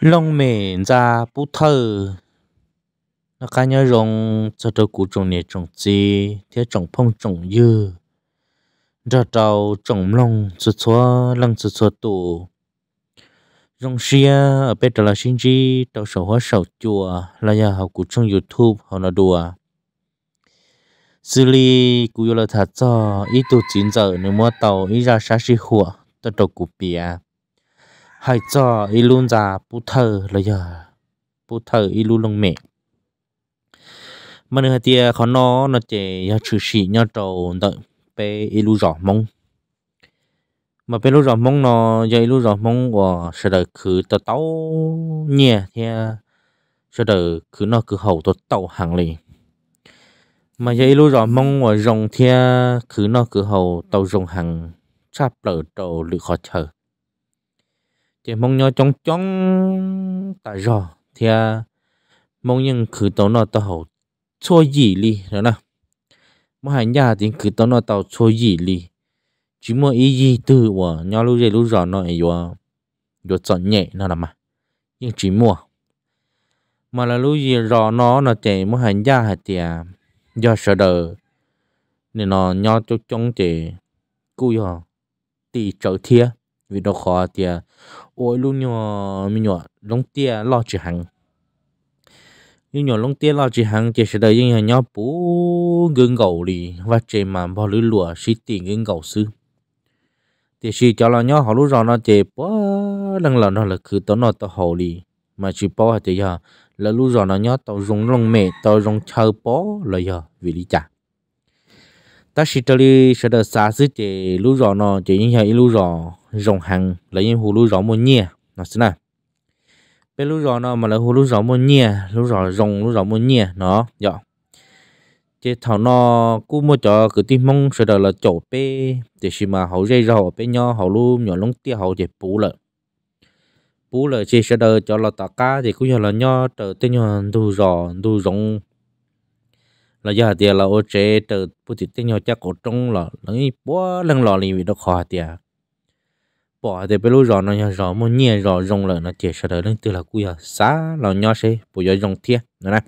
lông mè ra bút thơ nó cá nhớ rong cho tôi cụ trồng nè trồng chi thế trồng phong trồng dư ra trâu trồng lông cho xóa lông cho xóa tù rong xia ở bên là xin chi tàu sầu hóa sầu chùa là nhà học cụ trong youtube họ nó đùa xử lý cụ là thật cho ít tu chín giờ nếu mua tàu ít ra xa xí hùa tao tàu cụ bìa hai cho y luôn già bút thờ là giờ bút thờ y luôn lông mẹ mà nữa thì khó nó nó chỉ nhau chữ sĩ nhà trầu đợi bé y luôn rõ mong mà bé luôn rõ mong nó giờ y luôn rõ mong của sẽ đợi cứ tàu tàu nhẹ thì sẽ đợi cứ nó cứ hậu tàu tàu hàng liền mà giờ y luôn rõ mong của rồng thì cứ nó cứ hậu tàu rồng hàng chắp lỡ trầu lựa khó chờ chỉ mong nhau trong trong ta rò thì à, mong nhân khử tàu nó tàu hậu xôi gì li rồi nè mà hàng gia thì khử tàu nó tàu xôi gì li chỉ mua ý gì từ của nhau lúc dây lúc rò nó ấy vừa vừa chọn nhẹ nó là mà nhưng chỉ mua mà là lúc gì rò nó nó chạy mua hàng nhà thì à, do sợ đời nên nó nhau trong trong chạy cúi họ tỷ trợ thiệt vì đó khó thì à, ôi luôn nhỏ mi nhỏ lông tia lo chỉ hàng như nhỏ lông tia lo chỉ hàng chỉ sẽ đời như nhỏ bú gương gầu đi và chỉ mà bỏ lưỡi lụa xí tiền gương gầu sư thì chỉ cho là nhỏ họ lúc rồi nó chỉ bó lần lần nó là cứ tao nó tao hậu đi mà chỉ bó thì giờ là lúc rồi nó nhỏ tao dùng rung mẹ tao dùng chơi bó là giờ vì lý chả ta chỉ cho đi sẽ được xa xứ chỉ lú rõ nó chỉ những hệ lú rõ rồng hàng lấy những hồ lú rõ một nhia nó thế này bên lú rõ nó mà là hồ lú rõ một nhia lú rõ rộng lú rõ một nhia nó dạ chỉ thảo nó cú mua cho cứ tin mong sẽ được là chỗ bê, để xí mà hậu dây rõ pe nho hậu lú nhỏ lông tia hậu chỉ bù lợi bù lợi chỉ sẽ được cho là tạ cá thì cũng như là nho trở tên nho đủ rõ đủ rộng là do tiền là ô chế từ bút chỉ tiếng nhau chắc cổ trống là lấy bó lăng lò lì vì đó khó tiền bỏ à, thì bây lúc rõ nó nhỏ rõ một nhẹ rõ rồng là nó chỉ sợ đời lên từ là cua xá là nhỏ xe bộ giờ rồng thiệt nữa này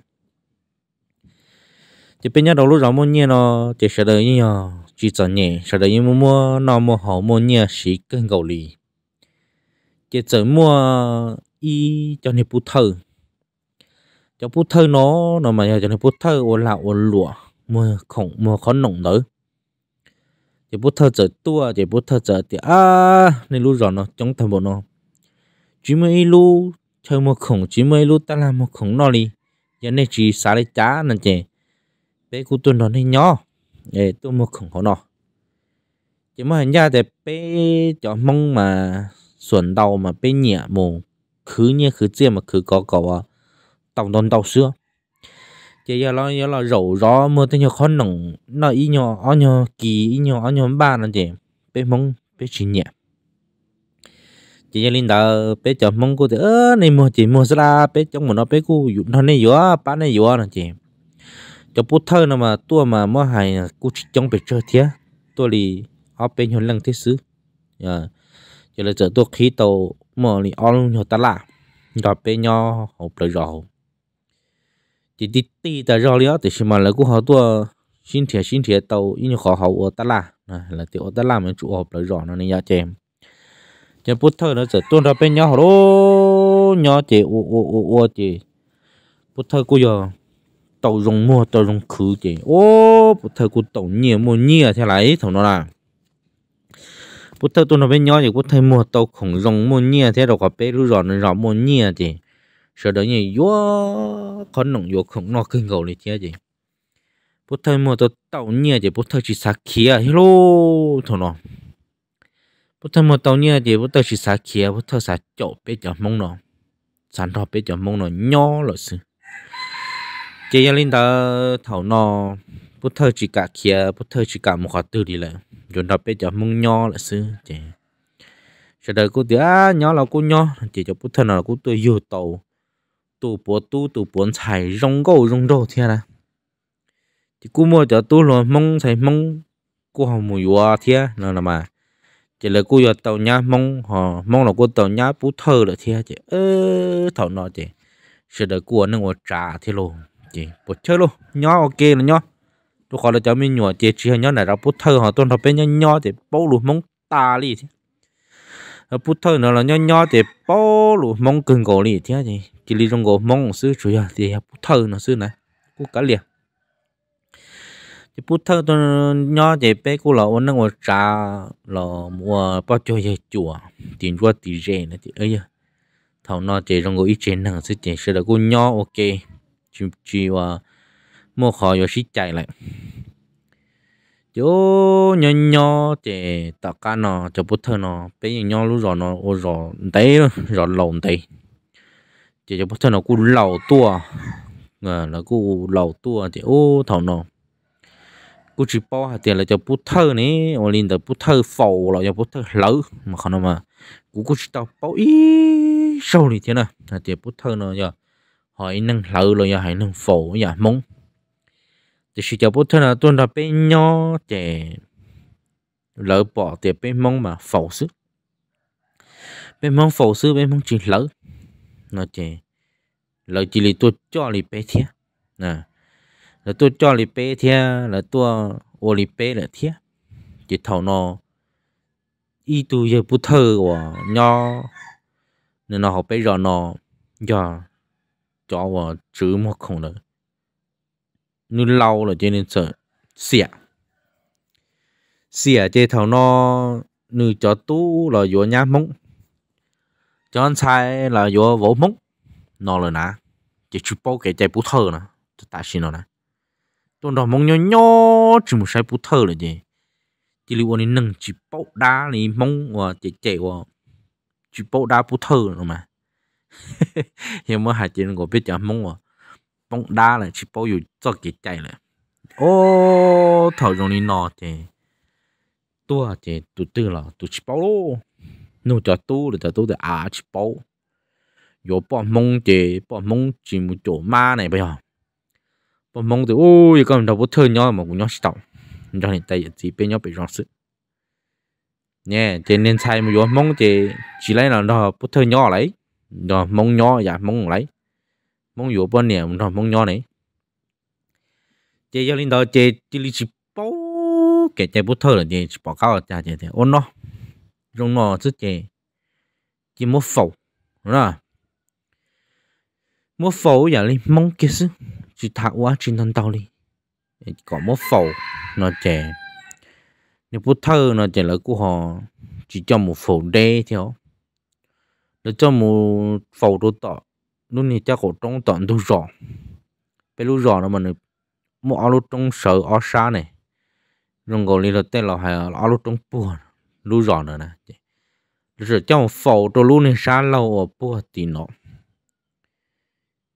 thì bây giờ đầu lúc rõ mà nhẹ nó chỉ sợ đời như nhỏ chỉ sợ nhẹ sợ đời như mua mua nó mua hậu mua nhẹ xí cân gầu lì chỉ sợ mua y cho nên bút thơ cho bút thơ nó nó mà cho nên bút thơ ô là ô lụa mưa khổng mưa khó nồng tới chỉ bút thơ chở tua chỉ bút thơ chở thì à nên lúc rồi nó chống thầm bộ nó chỉ mới lúc chơi một khổng chỉ mới lúc ta làm một khổng nó đi giờ này chỉ xả lấy chá nè chè bé cụ tuần nó này nhỏ để tôi một khổng khó nó chỉ mà hình ra thì bé cho mong mà xuẩn đầu mà bé nhẹ mồ khứ như khứ chia mà khứ có có à tổng đồn tàu xưa chỉ giờ lo giờ lo rổ gió mưa tới nhiều khó nồng nó ít nhỏ ở nhỏ kỳ ít nhỏ ở nhỏ ba là chị bé mông bé chín nhẹ chị giờ linh đạo bé chọn mông cô thì ơ này mua chị mua ra bé trong một nó bé cô dụng nó này gió ba này gió nó chị cho bút thơ nó mà tua mà mua hài cô chỉ trong bé chơi thế tôi lì ở bên hồn lăng thế xứ à dạ. cho là giờ tôi khí tàu mở thì ở luôn hồ ta là, gặp bé nhau học lời rồi thì đi đi ta rau lió thì xem mà là cũng họ tua xin thiệt xin thiệt tàu như họ họ ở ta là là tiểu ta làm mình chủ họp lại rõ nó này nhà chèm chèm bút thơ nó bên nhau họ đó nhau chè ô ô ô ô chè bút thơ cô giờ tàu rồng mua tàu rồng khứ chè ô bút thơ cô tàu nhiều mua nhiều thế này thằng nó là bút thơ tuôn ra bên nhau thì bút thơ mua tàu khổng rồng mua nhiều thế rồi cả bé rú rõ nó rõ mua nhiều sợ đó như yo con nông yo không nó kinh gầu này chứ gì bút thay mua tao tàu nhia chỉ bút thay chỉ sạc kia hello thôi nó bút thay mua tàu nhia chỉ bút thay chỉ sạc kia bút thay sạc chỗ bây giờ mong nó sản thọ bây giờ mong nó nhỏ rồi sư chỉ gia linh ta thảo nó bút thay chỉ cả kia bút thay chỉ cả một khóa tư đi lại rồi nó bây giờ mong nhỏ là sư chỉ sợ đời cô tía à, nhỏ là cô nhỏ chỉ cho bút thay nó là cô tôi yêu tàu tu bố tu tu bốn chảy rong gâu rong râu thế này thì cú mua cho tu rồi mông thấy mông cú họ mùi hoa thế nó là mà chỉ là cú giờ tàu nhá mông, họ mông là cú tàu nhá bú thơ là thế chứ? ơ thảo nó chứ? sẽ đợi cú nó ngồi trà thế luôn chị bố chơi luôn nhó ok là nhó tôi khỏi là cháu mình nhỏ chị chỉ nhó này là bú thơ họ tuân thập bên nhó nhó thì bao lù mong ta li thế bú thơ nó là nhó nhó thì bao lù mong cưng cổ đi thế chị chỉ li trong gỗ mong sư chủ yếu thì bút thơ nó sư này cú cá liền thì bút thơ tôi nho thì bé cú là ôn năng ngồi trà là mua bao cho ye chùa tiền qua tiền rẻ nữa thì ấy à. thầu nó chỉ trong gỗ ít trên năng sư chỉ sư là cú nho ok chỉ chỉ và mua khó rồi sĩ chạy lại chỗ nhỏ nhỏ thì tất cả nó cho bút thơ nó bé nhỏ lúc rồi nó ô rồi đấy rồi lộn đấy chỉ cho bắt nó cú lẩu tua à là cú lẩu tua thì ô thằng nó cú chỉ bao hạt tiền là cho bút thơ này ở linh từ bút thơ phẩu là cho bút thơ lỡ mà không nó mà cú cú chỉ tao bỏ ý sau này thế nào hạt tiền bút thơ nó giờ hỏi năng lỡ rồi giờ hỏi năng phẩu giờ mong thì chỉ cho bút thơ là tuân ra bên nhau thì lỡ bỏ tiền bên mong mà phẩu sức bên mong phẩu sức bên mong chỉ lỡ nó chỉ là chỉ là tôi cho lì bé thiệt à, là tôi cho lì bé thiệt là tôi ô lì bé là thiệt chỉ thầu nó ý tôi giờ bút thơ của nho nên nó học bé rồi nó giờ cho vào chữ một không được nó lâu rồi cho nên sợ xỉa xỉa chế thầu nó nữ cho tu là vô nhá mông cho anh sai là do vỗ mốc nó rồi nè chỉ chụp bao cái chạy bút thơ nè ta xin nó nè tôi đó mong nhỏ nhỏ chỉ một sai bút thơ là gì chỉ lưu anh nâng chỉ bao đá này mong và chạy chạy và chỉ bao đá bút thơ rồi mà nhưng mà hai chị nó biết chả mong và bóng đá là chỉ bao nhiêu cho cái chạy là ô thở rồi nó chị tôi chị tôi tư là tôi chỉ bao luôn nó cho tu là cho tu là à chỉ bao yo bỏ mông chế bỏ mông chỉ một chỗ ma này bây giờ bỏ mông thì ôi cái con đâu có thơ nhau mà cũng nhau sầu cho nên tay chỉ bên nhau bị rong sự nè trên nên sai mà yo mông chế chỉ lấy là nó có thơ nhau lấy nó mông nhau dạ mông lấy mông yo bỏ nè nó mông nhau này chế giờ linh đó chế chỉ lý chỉ bao cái chế bút thơ là chế bỏ cao là chế chế ôn nó 用我自己一模否，啦，模否也哩蒙解释，只他我只能道理，讲模否那这，你不偷那这了过后，只叫模否的条，那叫模否都到，那你家伙中等都少，被路少了嘛你，莫阿路中手阿啥呢？用过你了，带了还阿路中不呢？路上的呢，就是叫我扶着路的山路哦，不停了。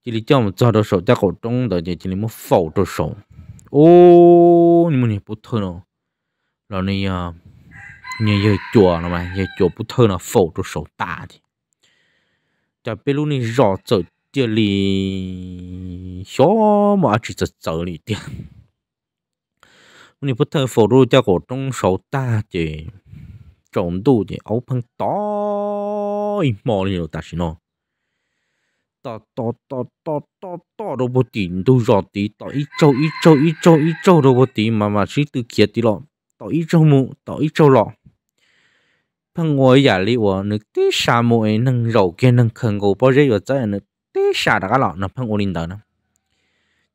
这里叫我们左手在口中的就的，你们扶着手哦，你们也不疼了？老后呀，你也脚了嘛？也脚不疼了？扶着手打的，在北路的绕走这里，小马几只走里的，你不疼，扶着在搞中手打的。trộn tu thì ấu phân tối mò đi rồi ta xin nó to to to to to to đồ bột tí đồ giọt tí tỏ ít châu ít châu ít châu ít châu đồ bột tí mà mà chỉ từ kia tí lọ tỏ ít châu mụ tỏ ít châu lọ phân ngồi giả lý của nước tí xà mụ ấy nâng rầu kia nâng khẩn gồ bao giờ rồi nước tí xa đã lọ nó phân ngồi lên đó nó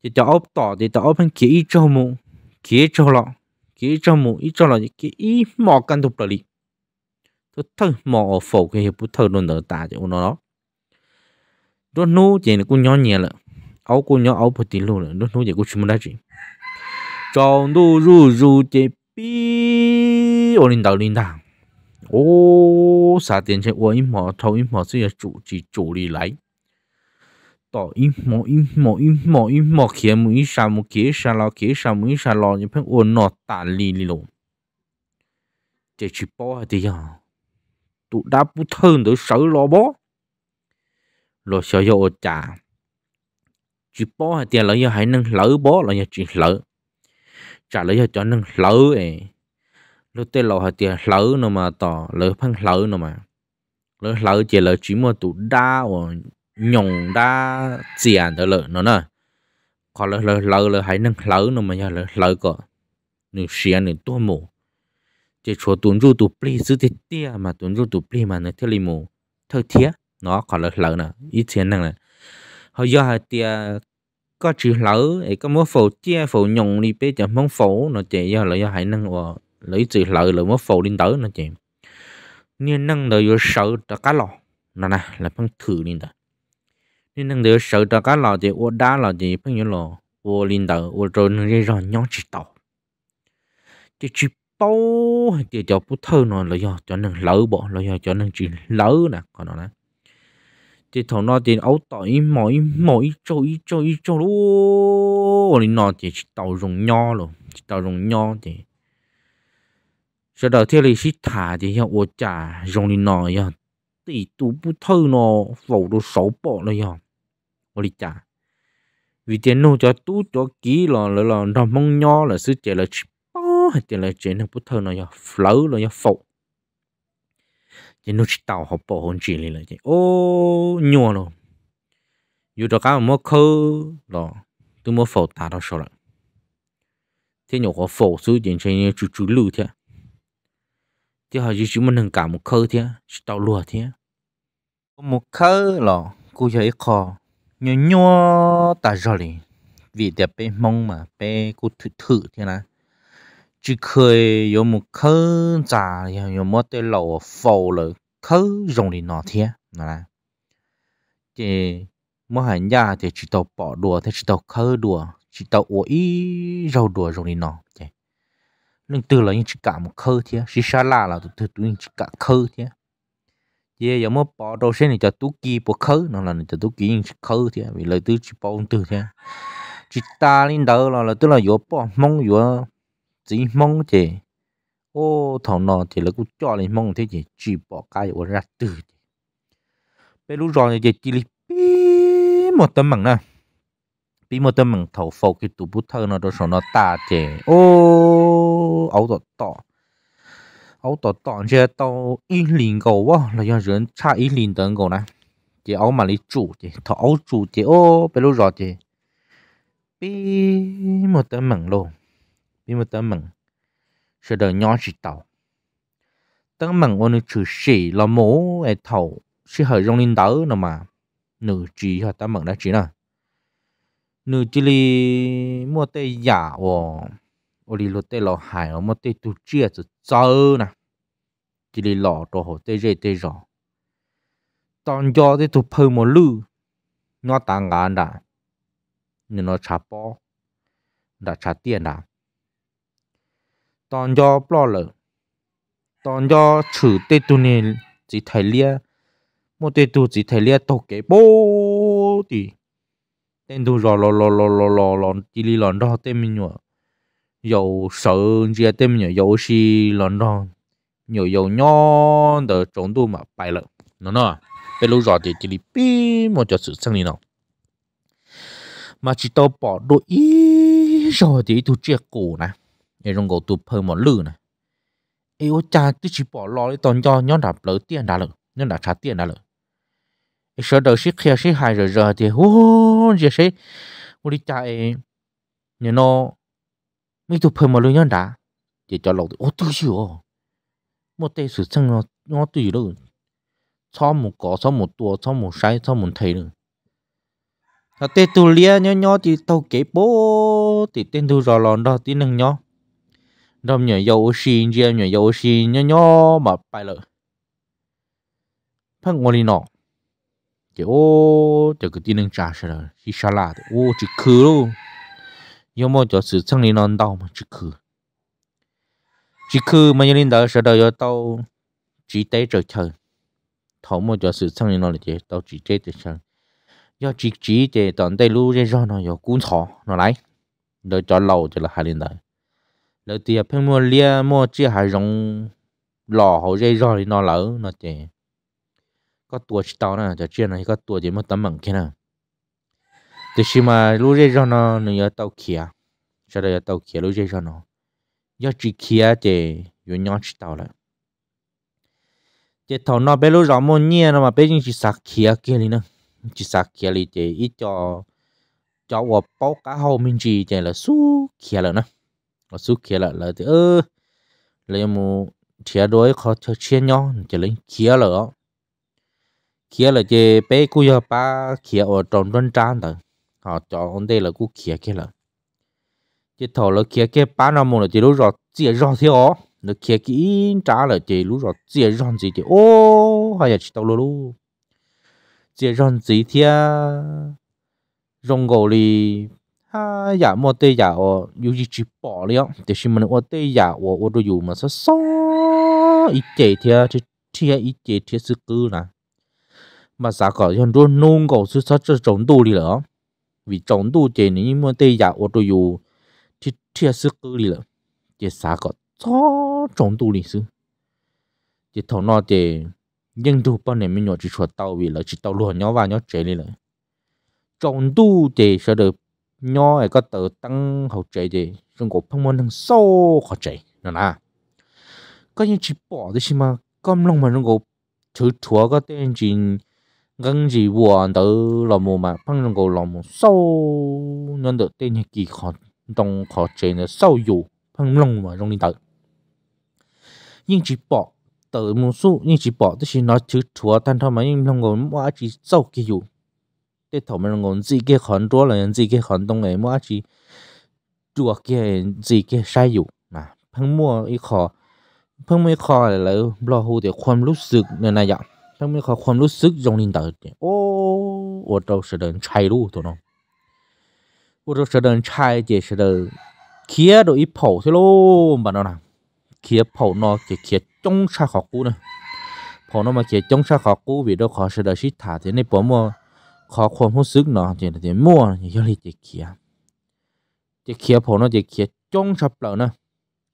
thì tỏ ốp tỏ thì tỏ ốp kia ít châu mụ kia châu lọ kia châu mụ ít châu lọ kia ít mò căn tục là lý tôi thơ mò phổ cái hiệp thơ luôn đỡ ta cho nó đó đó nô chỉ là cũng nhỏ nhẹ là áo cũng nhỏ áo phải tiền luôn là đó nô chỉ cũng chúng đá chỉ chọn đồ rù rù chỉ bi ô linh đạo linh đạo ô sa tiền chơi ô im mò thâu im mò sẽ là chủ chỉ chủ đi lấy tỏ im mò im mò im mò im mò kia mũi sa mũi kia sa lo kia sa mũi sa lo như phải ô nọ tàn lì lì lộn chỉ chỉ bỏ thì à tụ đã bu thân tới sở lo bó lo sợ yo chả chỉ bó hay tiền lỡ như hãy nâng lỡ bó là như chỉ lỡ trả lời cho nâng lỡ ấy lúc tên lò hay tiền lỡ nó mà tỏ lỡ phăng lỡ nó mà lỡ lỡ chỉ lỡ chỉ mua tụ đa và nhồng đa tiền tới lỡ nó nè còn lỡ lỡ lỡ lỡ hãy nâng lỡ nó mà nhớ lỡ lỡ có nửa xia nửa tua mù chỉ cho tuần ru tu pli giữ thế tiệt mà tuần ru tu pli mà nó theo li mù thơ thía nó còn lỡ lỡ nè ít tiền năng nè họ do hai tiệt có chữ lỡ ấy có múa phổ tia phổ nhung đi bây giờ mong phổ nó chỉ do là do hai năng và lấy chữ lỡ là múa phổ lên tới nó chỉ nên năng đời vô sợ cho cá lò nè nè là phân thử lên tới nên năng đời sợ cho cá lò thì ô đá lò thì phân nhớ lò ô lên tới ô rồi nó ra nhỏ chỉ tàu chỉ chỉ tâu chỉ cho bút thơ nó là do cho nên lỡ bỏ là do cho nên chỉ lỡ nè còn nó nè chỉ thầu nó chỉ ấu tỏi mỗi mỗi chơi chơi cho luôn thì nó chỉ tàu rồng nho luôn chỉ tàu rồng nho thì sau đó thì lấy xí thả thì hiệu ô trả rồng thì nó ya tỷ tu bút thơ nó vào đồ số bộ là ya ô đi trả vì tiền nô cho tú cho kỹ là là là mong nho là sư trẻ là hay chỉ là chuyện thằng bút thơ nó do lỡ nó do phụ chỉ nó chỉ tàu học bộ hồn chỉ là chỉ ô nhua nó dù cho cá mà khơ đó tôi mà phụ ta đó sao lại thế nhiều có phụ số chuyện chơi như chú chú lưu thế thì họ chỉ chỉ muốn thằng cả một khơ thế chỉ tàu lùa thế một khơ là cô thấy khó nhua nhua ta rồi vì đẹp bé mong mà bé cô thử thử thế nào chỉ khơi có một khứ già có một cái lẩu phô là khứ dùng để nọ thế là thì mỗi hàng nhà thì chỉ tàu bỏ đùa thì chỉ tàu khứ đùa chỉ tàu uống ý rau đùa dùng để nọ thế nên từ là những chỉ cả một khứ thế xí xa là là từ từ những chỉ cả khứ thế giờ có một bỏ đồ xe này cho tú kỳ bỏ khứ nó là cho tú kỳ những chỉ khứ thế vì lời từ chỉ bỏ từ thế chỉ ta lên đầu là là tức là có bỏ mong có chỉ mong chỉ, ô thằng nọ chỉ là cũng cho lên mong thế chỉ chỉ bỏ cái của ra từ chị bây lúc rồi chị chỉ bị một tấm bằng nè bị một tấm bằng thầu phô cái tủ bút thơ nó đó số nó ta chỉ, ô ấu tọt tọ ấu tọt tọ chứ tao ít liền cầu quá là do 人差 ít liền tận cầu nè chỉ ấu mà lấy chủ chỉ, thầu ấu chủ chỉ, ô bây lúc rồi chỉ bị một tấm bằng luôn bị một tấm mừng sẽ đợi nhỏ chỉ tàu tấm mừng ôn chữ sĩ là mố ai thầu sẽ hơi rong linh tớ nào mà nữ chỉ hả tấm mừng đã chỉ nè. nữ chỉ li mua tê giả ồ ồ li lô tê lò hải ồ mua tê tu chia cho chơi nè chỉ li lò đồ hồ tê rê tê rõ tòn cho tê tu phơi một lư nó tàng ngàn đã nên nó trả bỏ đã trả tiền đã ตอนยอปลอเลยตอนยอถือเตตุเนี่ยจีไทเลียโมเตตุจีไทเลียตกเกโบตีเต้นดูรอรอรอรอรอรอรอจีรีหลอนดอเต้นมีหนว有蛇เจียเต้นมีหนว有ชีหลอนดอ有有ย้อนเดอจงดูมาไปเลยนั่นน่ะเป็นลูกจอดจีรีปีโมจะสื่อสังนี่เนาะมาจิตเอาปอดดูอีจอดจีตุเจียกูนะ để rong gỗ tụp phơi một lử này ấy cha cứ chỉ bỏ lo để toàn cho nhóm đạp lỡ tiền đã lỡ nhóm đạp trả tiền đã lỡ ấy sợ đời xí khe xí hài rồi rồi thì hú gì xí một đi cha ấy nhà nó mấy tụp phơi một lử nhóm đạp chỉ cho lộc ô tư chưa một tay sử sang nó nó tùy lử cho một cỏ cho một tua cho một sai cho một thầy lử thật tê tu lia nhỏ nhỏ thì tàu kế bố thì tên tu rò lòn đó tí nâng nhỏ đâm nhảy dầu xin chia nhảy dầu xin nhó nhó mà bài lợ phân ngồi nọ chỉ ô chỉ cái tin trà sẽ là chỉ xả là ô chỉ khứ luôn Yêu mà cho sự sang lên non đau mà chỉ khứ chỉ khứ mà yêu nhân đó sẽ đợi tao chỉ tế trở chờ thấu mà cho sự sang lên non là tao chỉ tế trở chờ do chỉ chỉ để tận tay lưu ra nó yêu cuốn thọ nó lại, đợi cho lâu cho là hai linh đời lỡ thì phải mua lia mua chia hải rong lò hậu dây rồi nó lỡ nó chỉ có tua chỉ tao nè cho chia này có tua chỉ mất tấm bằng kia nè thì khi mà lũ dây rồi nó nó nhớ tao kia cho đây tao kia lũ dây rồi nó nhớ chỉ kia thì nhớ nhớ chỉ tao rồi, thì thằng nó bé lũ rõ mua nhia nó mà bé chỉ sạc kia kia đi nè chỉ sạc kia đi thì ít cho cho vào bao cá hậu mình chỉ chỉ là su kia rồi nè ở suốt kia là là thì ơ lấy mu chia đôi khó cho chia nhỏ, chỉ lấy kia là đó kia là chỉ bé cú yo ba kia ở trong đơn trang đó họ cho ông đây là cú kia kia là chỉ thầu là kia kia ba năm một là chỉ lúc rồi chỉ rồi thì ó là kia kia trả là chỉ lúc rồi chỉ rồi gì thì ô hay là chỉ tao luôn luôn chỉ rồi gì thì rong gò đi. 啊呀，莫对呀哦，有一只爆了，就是么呢？我对呀，我我都有么说少一节天，这天一节天是够了。mà xã có hiện đồ nông cầu sự sát cho trọng đồ đi lỡ vì trọng đồ chế này mà tây giả ô tô dù thì thiệt sự cơ đi lỡ chế xã có cho trọng đồ đi sư chế thầu nó chế nhưng đồ bao này mình nhỏ chỉ chuột tàu vì lỡ chỉ tàu luôn nhỏ và nhỏ chế đi lỡ trọng đồ chế sẽ được nhỏ ấy có tự tăng hậu chế gì, trong cổ phong môn thằng sâu khó chế nó là có những chỉ bỏ thì xí mà cầm lòng mà trong cổ thứ thua có tên gì gần gì buồn tới lòng mù mà phong trong cổ làm mù sâu nên được tên như kỳ khó trong khó chế là sâu dù phong lòng mà trong đi tự, nhưng chỉ bỏ tự một số nhưng chỉ bỏ thì xí nó thứ thua tan thôi mà nhưng lòng cổ mua chỉ sâu kỳ dù cái thầu mình ngon gì cái khẩn đó là gì cái khẩn đông này mua chỉ chùa cái gì cái sai dụ mà phân mua ít khó phân mua khó là lỡ lo hù để khoan lúc sức nên này vậy phân mua khó khoan lúc sức dùng linh tử ô ô đâu sẽ đơn chạy luôn tụi nó ô đâu sẽ đơn chạy chỉ sẽ đơn kia đồ ít phổ thế luôn bạn nó nào kia phổ nó kia kia trong sa khó cũ nữa phổ nó mà kia trong sa khó cũ vì đâu khó sẽ đợi xít thả thì nên bỏ mua ขอความรู้สึกเนาะจะจะมั่วจะเลยจะเขียจะเขียผมเนาะจะเขียจงชับเปล่าเนาะ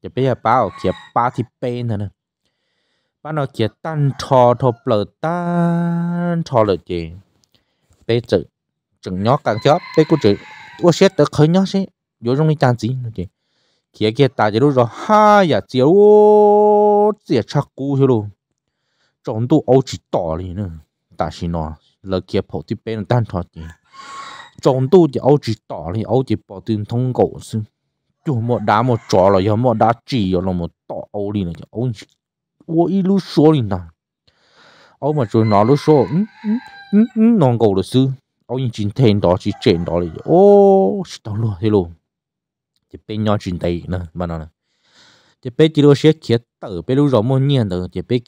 จะไปเปล่าเขียปลาที่เป็นนะเนาะปลาเนาะเขียตั้นทอทอเปล่าตั้นทอเลยจีไปจืดจึงย้อกันเจาะไปกูจืดว่าเช็ดแต่เคยย้อเช็ดอยู่ตรงนี้จานจีนะจีเขียเขียตาจะรู้จักฮ่าอย่าเจียวเจียชักกูใช่รู้จงตัวเอาจีต่อเลยเนาะตาชินอ là kia phổ thì bên tan thoát chứ trong tu thì ông chỉ tỏ thì ông chỉ bảo tin thông cổ sư chú một đá một trò là giờ một đá chỉ là một tỏ ông đi này chứ ông chỉ ô ít lúc mà đi nào ông mà rồi nó lúc số non cổ được sư ông chỉ thêm đó chỉ trên đó là ô xí tao luôn thế luôn chỉ bên nhau chuyện tay nữa mà nó này chỉ bên chỉ lo xét kia tờ bên lúc rồi muốn nhiên tờ chỉ bên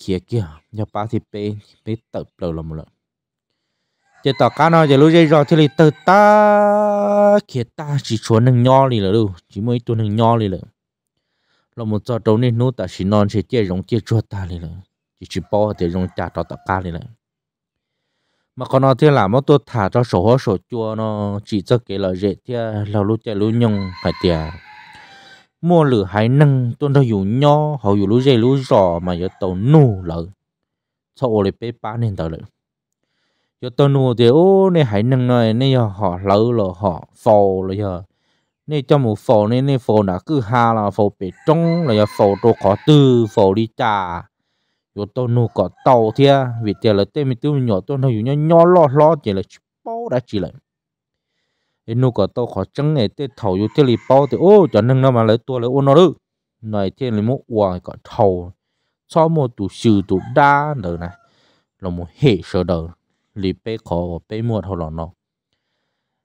nhà ba thì bên bên tờ lâu lắm rồi chỉ tao cá nó giờ lúc dây rồi thì từ ta kia ta chỉ chuẩn nâng nho lì là đâu chỉ mới tuần nâng nho lì là là một giờ trâu nên nô ta chỉ non chỉ chơi rong chơi chua ta lì là chỉ chỉ bỏ thì rong chả cho ta cá lì là mà con nó thì làm mà tôi thả cho sổ hoa sổ chua nó chỉ cho cái là dễ thì là lúc chơi lúc nhung phải tiền mua lửa hay nâng tôi đâu dù nho họ dù lúc dây lúc rò mà giờ tàu nù lợ sau ô lấy bé bán nên tao lợn yo tôi nu thì ô nè hãy nâng này nè họ lỡ rồi họ phô rồi giờ nè cho một phô, nè nè phô nào cứ ha là phô bị trống rồi giờ phô đồ khó tư phô đi trà yo tôi nu có tàu thia vì tiền là tên mình tiêu nhỏ tôi nó nhỏ nhỏ lo lo chỉ là bao đã chỉ là nu có tàu khó trống này tê thầu yo tê lì bao thì ô cho nâng nó mà lấy tua lấy ô nó được này tê lì mốt quà có thầu cho một tụ sự tụ đa nữa này là một hệ sở đời lì bê khổ bê mua thầu lọ nó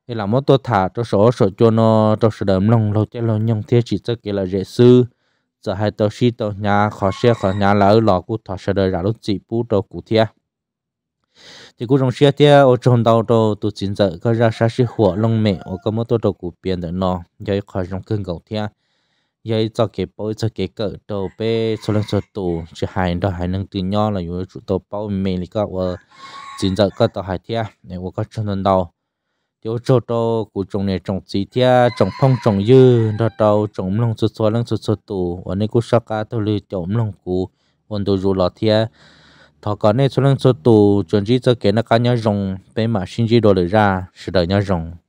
thì là một tôi thả cho số số cho nó cho số đầm lòng lâu chơi lâu nhung thiết chỉ cho cái là dễ sư giờ hai tàu xí tàu nhà khó xe khó nhà là ở lò cụ thọ sợ đời ra lúc chỉ bù đầu cụ thiết thì cụ trong xe thiết ở trong đầu đầu tụ chính giờ có ra sát sĩ hỏa lông mẹ ở có mỗi tôi đầu cụ biến được nó giờ khó trong cơn cầu thiết vậy cho cái bôi cho cái cỡ đầu bê số lượng số tù chỉ hai đó hai nâng từ nhỏ là yếu chủ tàu bao mình thì có ở chính giờ có tàu hai thia nếu có chân đơn đầu tiêu cho tàu của trồng này trồng gì thia trồng phong trồng dư đó tàu trồng lông số số lông số số tù ở nơi của sao cả tàu lười trồng lông của ổn đồ dù lọt thia thọ cái này số lượng số tù chuẩn chỉ cho cái nó cá nhau rồng bên mà sinh chỉ đồ lười ra sự đời nhau rồng